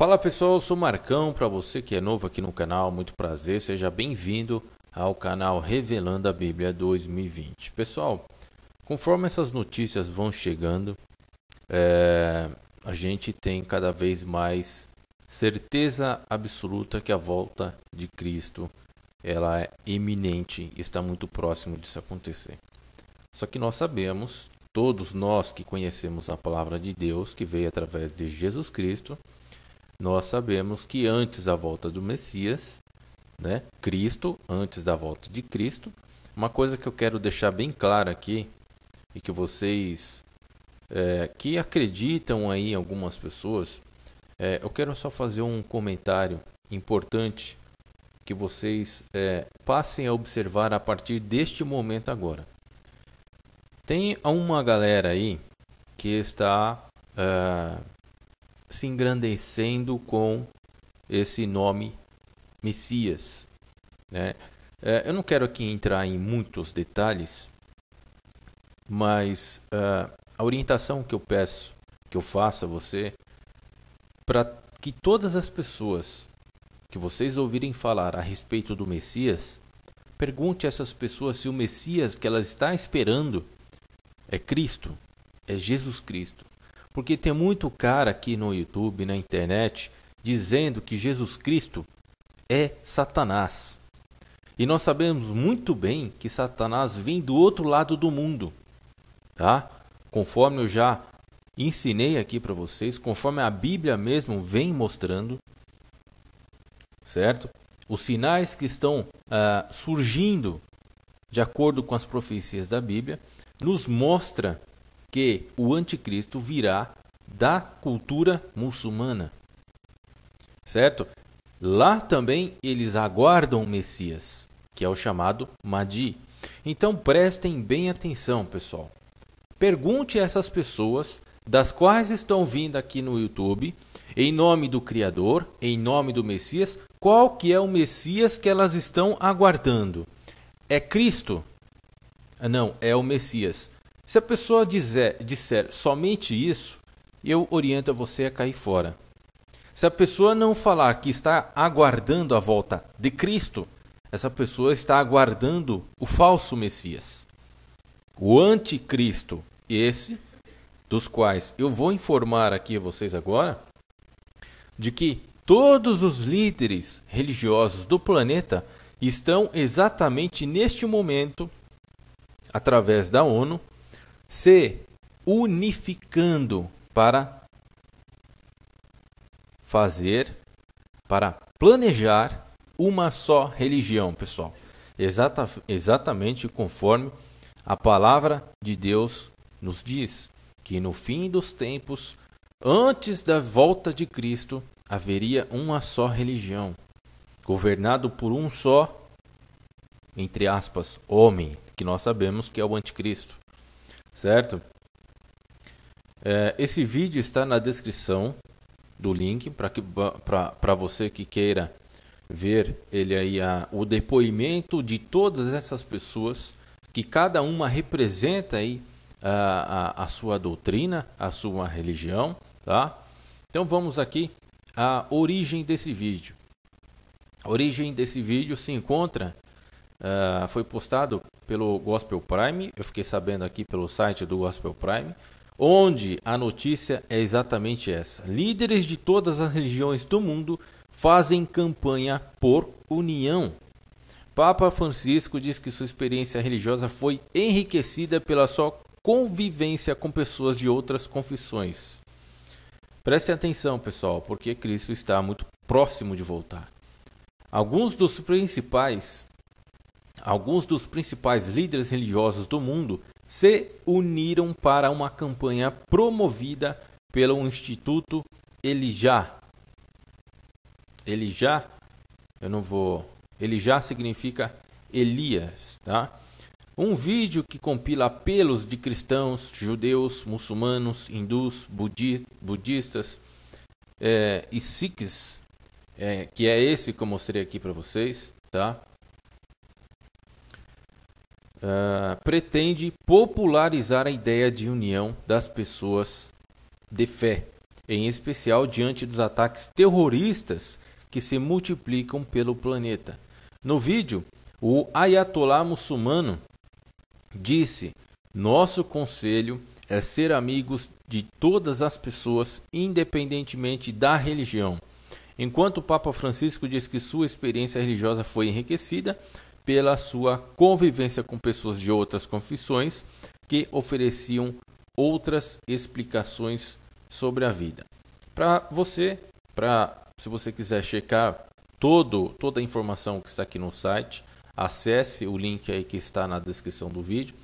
Fala pessoal, eu sou Marcão. Para você que é novo aqui no canal, muito prazer, seja bem-vindo ao canal Revelando a Bíblia 2020. Pessoal, conforme essas notícias vão chegando, é, a gente tem cada vez mais certeza absoluta que a volta de Cristo ela é iminente, está muito próximo disso acontecer. Só que nós sabemos, todos nós que conhecemos a palavra de Deus que veio através de Jesus Cristo, nós sabemos que antes da volta do Messias, né, Cristo, antes da volta de Cristo, uma coisa que eu quero deixar bem clara aqui e que vocês é, que acreditam aí algumas pessoas, é, eu quero só fazer um comentário importante que vocês é, passem a observar a partir deste momento agora. Tem uma galera aí que está uh, se engrandecendo com esse nome Messias. Né? É, eu não quero aqui entrar em muitos detalhes, mas uh, a orientação que eu peço, que eu faço a você, para que todas as pessoas que vocês ouvirem falar a respeito do Messias, pergunte a essas pessoas se o Messias que elas estão esperando é Cristo, é Jesus Cristo. Porque tem muito cara aqui no YouTube, na internet, dizendo que Jesus Cristo é Satanás. E nós sabemos muito bem que Satanás vem do outro lado do mundo, tá? Conforme eu já ensinei aqui para vocês, conforme a Bíblia mesmo vem mostrando, certo? Os sinais que estão uh, surgindo de acordo com as profecias da Bíblia nos mostra que o anticristo virá da cultura muçulmana. Certo? Lá também eles aguardam o Messias, que é o chamado Mahdi. Então prestem bem atenção, pessoal. Pergunte a essas pessoas, das quais estão vindo aqui no YouTube, em nome do Criador, em nome do Messias, qual que é o Messias que elas estão aguardando? É Cristo? Não, é o Messias. Se a pessoa dizer, disser somente isso, eu oriento a você a cair fora. Se a pessoa não falar que está aguardando a volta de Cristo, essa pessoa está aguardando o falso Messias, o anticristo, esse dos quais eu vou informar aqui a vocês agora, de que todos os líderes religiosos do planeta estão exatamente neste momento, através da ONU, se unificando para fazer, para planejar uma só religião, pessoal. Exata, exatamente conforme a palavra de Deus nos diz, que no fim dos tempos, antes da volta de Cristo, haveria uma só religião, governado por um só, entre aspas, homem, que nós sabemos que é o anticristo certo? É, esse vídeo está na descrição do link para você que queira ver ele aí a, o depoimento de todas essas pessoas que cada uma representa aí a, a, a sua doutrina, a sua religião, tá? Então vamos aqui à origem desse vídeo. A origem desse vídeo se encontra, uh, foi postado pelo Gospel Prime, eu fiquei sabendo aqui pelo site do Gospel Prime, onde a notícia é exatamente essa: líderes de todas as religiões do mundo fazem campanha por união. Papa Francisco diz que sua experiência religiosa foi enriquecida pela sua convivência com pessoas de outras confissões. Preste atenção, pessoal, porque Cristo está muito próximo de voltar. Alguns dos principais Alguns dos principais líderes religiosos do mundo se uniram para uma campanha promovida pelo Instituto Elijah. Elijah, eu não vou. Elijah significa Elias, tá? Um vídeo que compila apelos de cristãos, judeus, muçulmanos, hindus, budi budistas é, e sikhs, é, que é esse que eu mostrei aqui para vocês, tá? uh, pretende popularizar a ideia de união das pessoas de fé, em especial diante dos ataques terroristas que se multiplicam pelo planeta. No vídeo, o Ayatollah muçulmano disse: Nosso conselho é ser amigos de todas as pessoas, independentemente da religião. Enquanto o Papa Francisco diz que sua experiência religiosa foi enriquecida, pela sua convivência com pessoas de outras confissões que ofereciam outras explicações sobre a vida. Para você, para se você quiser checar todo, toda a informação que está aqui no site, acesse o link aí que está na descrição do vídeo,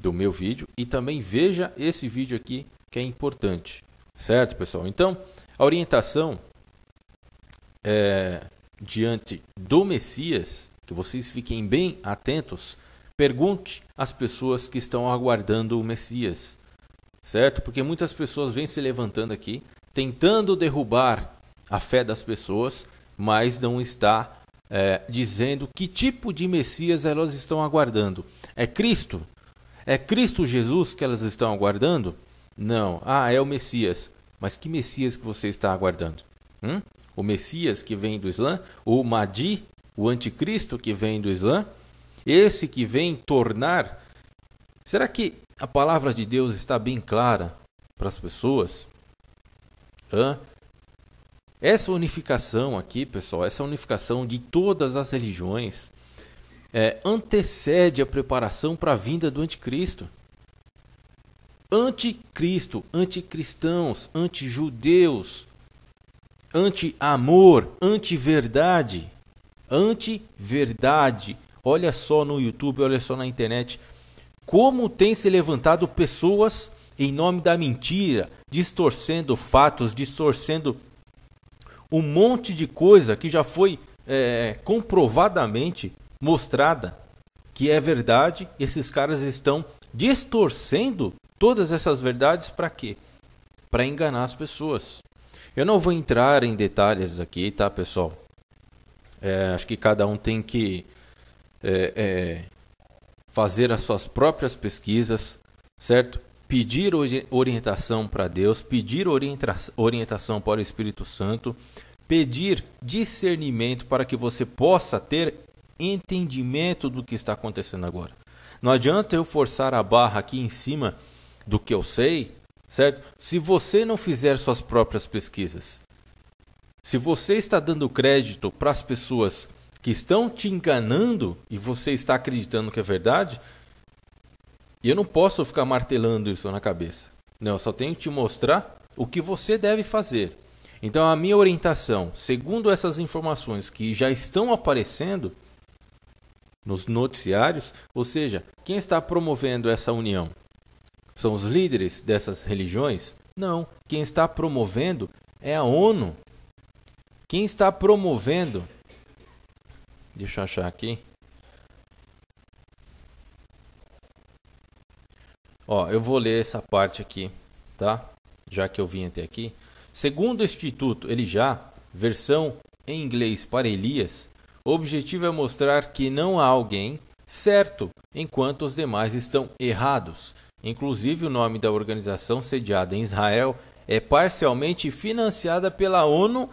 do meu vídeo, e também veja esse vídeo aqui que é importante, certo, pessoal? Então, a orientação é, diante do Messias, que vocês fiquem bem atentos, pergunte às pessoas que estão aguardando o Messias, certo? Porque muitas pessoas vêm se levantando aqui, tentando derrubar a fé das pessoas, mas não está é, dizendo que tipo de Messias elas estão aguardando. É Cristo? É Cristo Jesus que elas estão aguardando? Não. Ah, é o Messias. Mas que Messias que você está aguardando? Hum? o Messias que vem do Islã, o Mahdi, o anticristo que vem do Islã, esse que vem tornar. Será que a palavra de Deus está bem clara para as pessoas? Hã? Essa unificação aqui, pessoal, essa unificação de todas as religiões é, antecede a preparação para a vinda do anticristo. Anticristo, anticristãos, antijudeus, anti-amor, anti-verdade. Anti-verdade. Olha só no YouTube, olha só na internet como tem se levantado pessoas em nome da mentira, distorcendo fatos, distorcendo um monte de coisa que já foi é, comprovadamente mostrada que é verdade. Esses caras estão distorcendo todas essas verdades para quê? Para enganar as pessoas. Eu não vou entrar em detalhes aqui, tá, pessoal? É, acho que cada um tem que é, é, fazer as suas próprias pesquisas, certo? Pedir orientação para Deus, pedir orienta orientação para o Espírito Santo, pedir discernimento para que você possa ter entendimento do que está acontecendo agora. Não adianta eu forçar a barra aqui em cima do que eu sei certo? Se você não fizer suas próprias pesquisas, se você está dando crédito para as pessoas que estão te enganando e você está acreditando que é verdade, eu não posso ficar martelando isso na cabeça. Não, eu só tenho que te mostrar o que você deve fazer. Então, a minha orientação, segundo essas informações que já estão aparecendo nos noticiários, ou seja, quem está promovendo essa união? São os líderes dessas religiões? Não. Quem está promovendo é a ONU. Quem está promovendo. Deixa eu achar aqui. Ó, eu vou ler essa parte aqui, tá? Já que eu vim até aqui. Segundo o Instituto ele já, versão em inglês para Elias, o objetivo é mostrar que não há alguém certo enquanto os demais estão errados. Inclusive, o nome da organização sediada em Israel é parcialmente financiada pela ONU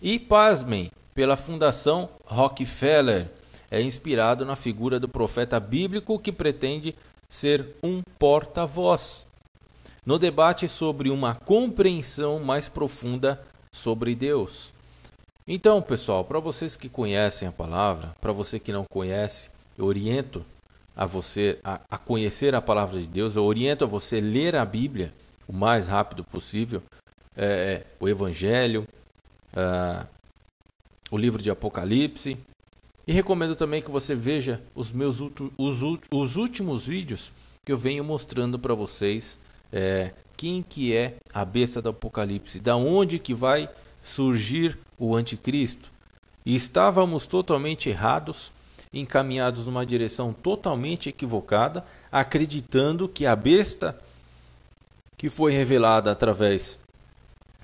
e, pasmem, pela Fundação Rockefeller. É inspirado na figura do profeta bíblico que pretende ser um porta-voz. No debate sobre uma compreensão mais profunda sobre Deus. Então, pessoal, para vocês que conhecem a palavra, para você que não conhece, eu oriento a você a, a conhecer a palavra de Deus, eu oriento a você ler a Bíblia o mais rápido possível, é, é, o Evangelho, é, o livro de Apocalipse. E recomendo também que você veja os meus os, os últimos vídeos que eu venho mostrando para vocês é, quem que é a besta do Apocalipse, da onde que vai surgir o anticristo. E estávamos totalmente errados encaminhados numa direção totalmente equivocada, acreditando que a besta que foi revelada através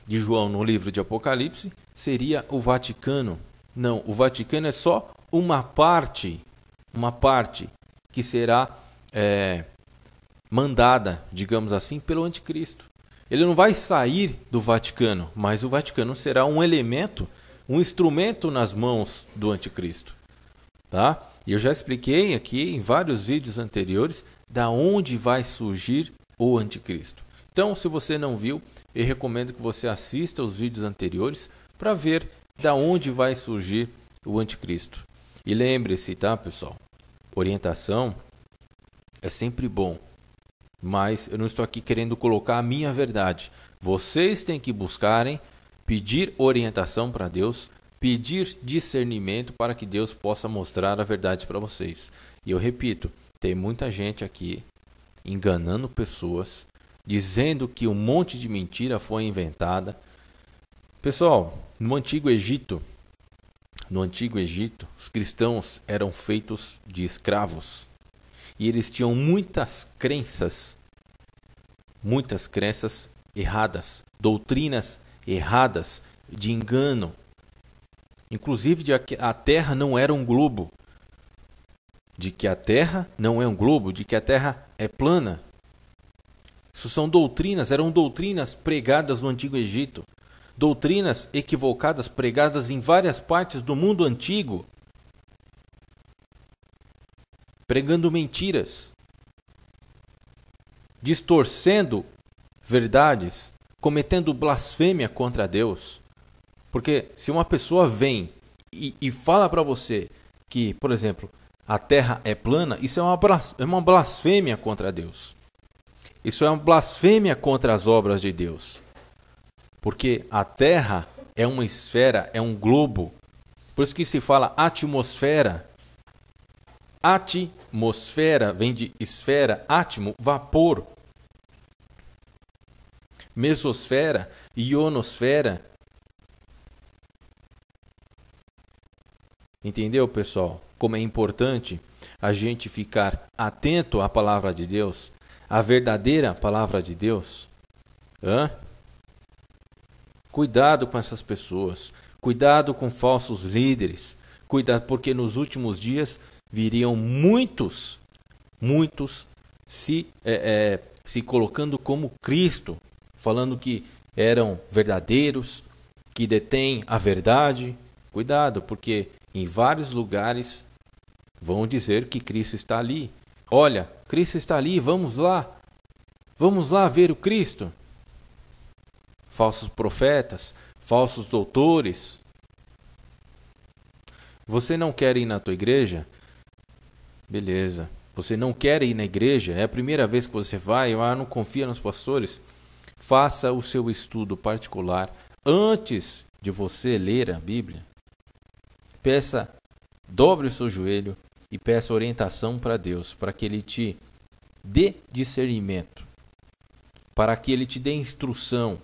de João no livro de Apocalipse seria o Vaticano. Não, o Vaticano é só uma parte, uma parte que será é, mandada, digamos assim, pelo anticristo. Ele não vai sair do Vaticano, mas o Vaticano será um elemento, um instrumento nas mãos do anticristo tá? E eu já expliquei aqui em vários vídeos anteriores da onde vai surgir o anticristo. Então, se você não viu, eu recomendo que você assista os vídeos anteriores para ver da onde vai surgir o anticristo. E lembre-se, tá, pessoal? Orientação é sempre bom, mas eu não estou aqui querendo colocar a minha verdade. Vocês têm que buscarem pedir orientação para Deus pedir discernimento para que Deus possa mostrar a verdade para vocês. E eu repito, tem muita gente aqui enganando pessoas, dizendo que um monte de mentira foi inventada. Pessoal, no antigo Egito, no antigo Egito, os cristãos eram feitos de escravos e eles tinham muitas crenças, muitas crenças erradas, doutrinas erradas de engano, inclusive de que a Terra não era um globo, de que a Terra não é um globo, de que a Terra é plana. Isso são doutrinas, eram doutrinas pregadas no Antigo Egito, doutrinas equivocadas pregadas em várias partes do mundo antigo, pregando mentiras, distorcendo verdades, cometendo blasfêmia contra Deus. Porque se uma pessoa vem e, e fala para você que, por exemplo, a terra é plana, isso é uma, é uma blasfêmia contra Deus. Isso é uma blasfêmia contra as obras de Deus. Porque a terra é uma esfera, é um globo. Por isso que se fala atmosfera. Atmosfera vem de esfera, átimo, vapor. Mesosfera, ionosfera Entendeu, pessoal? Como é importante a gente ficar atento à palavra de Deus, à verdadeira palavra de Deus. Hã? Cuidado com essas pessoas, cuidado com falsos líderes, cuidado porque nos últimos dias viriam muitos, muitos se é, é, se colocando como Cristo, falando que eram verdadeiros, que detêm a verdade. Cuidado, porque em vários lugares vão dizer que Cristo está ali. Olha, Cristo está ali, vamos lá. Vamos lá ver o Cristo. Falsos profetas, falsos doutores. Você não quer ir na tua igreja? Beleza. Você não quer ir na igreja? É a primeira vez que você vai? Ah, não confia nos pastores? Faça o seu estudo particular antes de você ler a Bíblia. Peça, dobre o seu joelho e peça orientação para Deus, para que Ele te dê discernimento, para que Ele te dê instrução.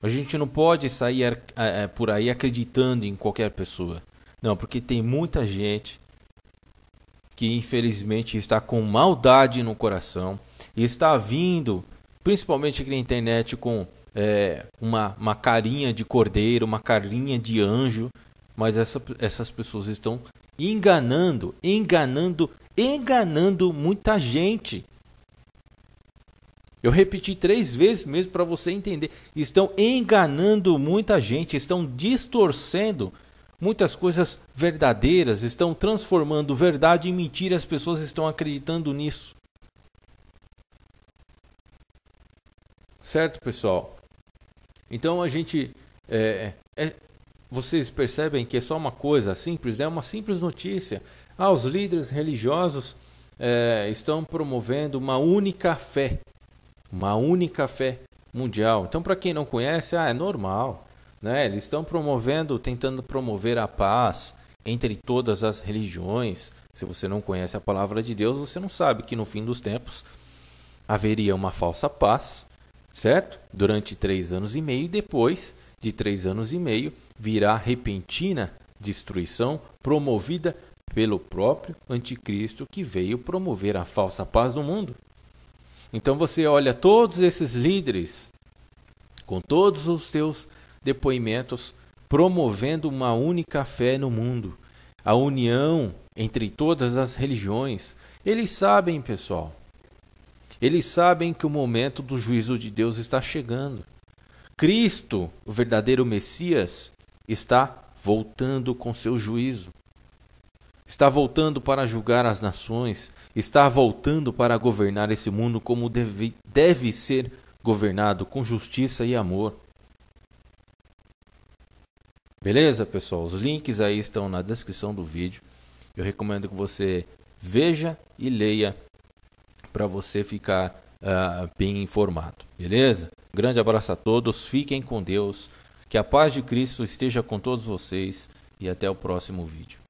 A gente não pode sair é, é, por aí acreditando em qualquer pessoa. Não, porque tem muita gente que infelizmente está com maldade no coração e está vindo, principalmente aqui na internet, com é, uma, uma carinha de cordeiro, uma carinha de anjo, mas essa, essas pessoas estão enganando, enganando, enganando muita gente. Eu repeti três vezes mesmo para você entender. Estão enganando muita gente, estão distorcendo muitas coisas verdadeiras, estão transformando verdade em mentira. As pessoas estão acreditando nisso. Certo, pessoal? Então a gente. É, é, vocês percebem que é só uma coisa simples, é uma simples notícia. Ah, os líderes religiosos é, estão promovendo uma única fé, uma única fé mundial. Então, para quem não conhece, ah, é normal. Né? Eles estão promovendo, tentando promover a paz entre todas as religiões. Se você não conhece a palavra de Deus, você não sabe que no fim dos tempos haveria uma falsa paz, certo? Durante três anos e meio e depois de três anos e meio virá repentina destruição promovida pelo próprio anticristo que veio promover a falsa paz do mundo. Então você olha todos esses líderes com todos os seus depoimentos promovendo uma única fé no mundo, a união entre todas as religiões. Eles sabem, pessoal. Eles sabem que o momento do juízo de Deus está chegando. Cristo, o verdadeiro Messias, está voltando com seu juízo. Está voltando para julgar as nações, está voltando para governar esse mundo como deve, deve ser governado, com justiça e amor. Beleza, pessoal? Os links aí estão na descrição do vídeo. Eu recomendo que você veja e leia para você ficar uh, bem informado, beleza? Grande abraço a todos, fiquem com Deus, que a paz de Cristo esteja com todos vocês e até o próximo vídeo.